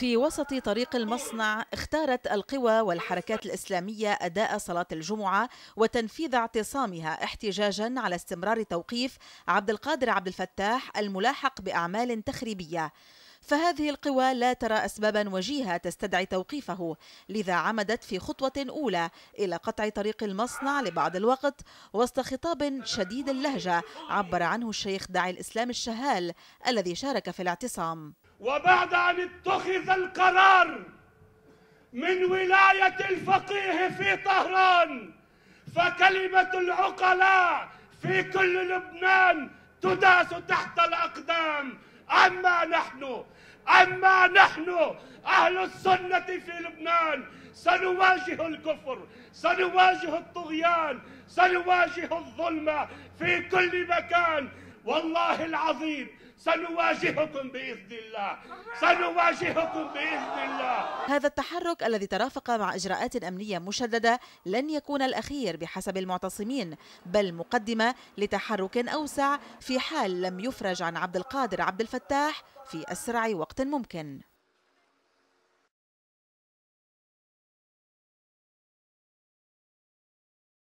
في وسط طريق المصنع اختارت القوى والحركات الإسلامية أداء صلاة الجمعة وتنفيذ اعتصامها احتجاجا على استمرار توقيف عبد القادر عبد الفتاح الملاحق بأعمال تخريبية فهذه القوى لا ترى أسبابا وجيهة تستدعي توقيفه لذا عمدت في خطوة أولى إلى قطع طريق المصنع لبعض الوقت وسط خطاب شديد اللهجة عبر عنه الشيخ داعي الإسلام الشهال الذي شارك في الاعتصام وبعد أن اتخذ القرار من ولاية الفقيه في طهران فكلمة العقلاء في كل لبنان تداس تحت الأقدام أما نحن أما نحن أهل السنة في لبنان سنواجه الكفر سنواجه الطغيان سنواجه الظلم في كل مكان والله العظيم سنواجهكم باذن الله سنواجهكم باذن الله هذا التحرك الذي ترافق مع اجراءات امنيه مشدده لن يكون الاخير بحسب المعتصمين بل مقدمه لتحرك اوسع في حال لم يفرج عن عبد القادر عبد الفتاح في اسرع وقت ممكن